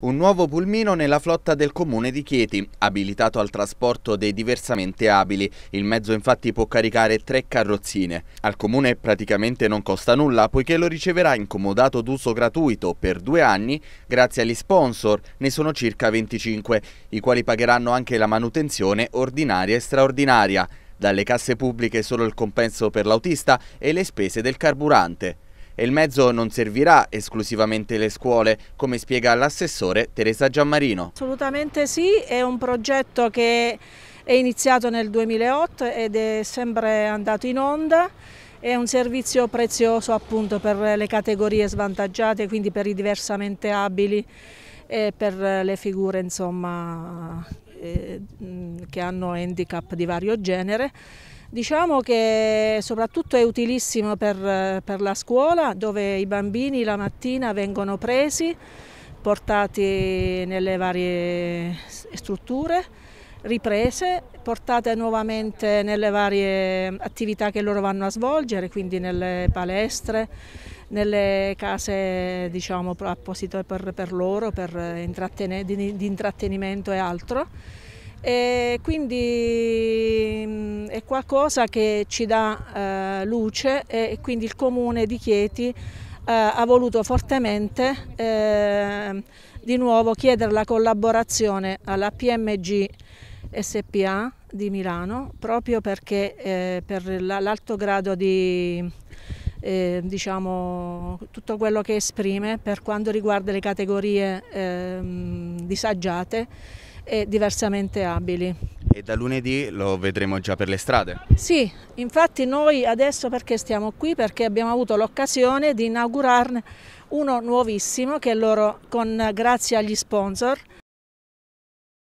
Un nuovo pulmino nella flotta del comune di Chieti, abilitato al trasporto dei diversamente abili. Il mezzo infatti può caricare tre carrozzine. Al comune praticamente non costa nulla poiché lo riceverà incomodato d'uso gratuito per due anni grazie agli sponsor, ne sono circa 25, i quali pagheranno anche la manutenzione ordinaria e straordinaria. Dalle casse pubbliche solo il compenso per l'autista e le spese del carburante e il mezzo non servirà esclusivamente le scuole, come spiega l'assessore Teresa Giammarino. Assolutamente sì, è un progetto che è iniziato nel 2008 ed è sempre andato in onda è un servizio prezioso appunto per le categorie svantaggiate, quindi per i diversamente abili e per le figure insomma, eh, che hanno handicap di vario genere. Diciamo che soprattutto è utilissimo per, per la scuola dove i bambini la mattina vengono presi, portati nelle varie strutture, riprese, portate nuovamente nelle varie attività che loro vanno a svolgere, quindi nelle palestre, nelle case diciamo, apposite per, per loro, per intrattene, di, di, intrattenimento e altro. E quindi è qualcosa che ci dà eh, luce e quindi il comune di Chieti eh, ha voluto fortemente eh, di nuovo chiedere la collaborazione alla PMG SPA di Milano proprio perché eh, per l'alto grado di eh, diciamo, tutto quello che esprime per quanto riguarda le categorie ehm, disagiate e diversamente abili. E da lunedì lo vedremo già per le strade? Sì, infatti noi adesso perché stiamo qui? Perché abbiamo avuto l'occasione di inaugurarne uno nuovissimo che loro, con, grazie agli sponsor,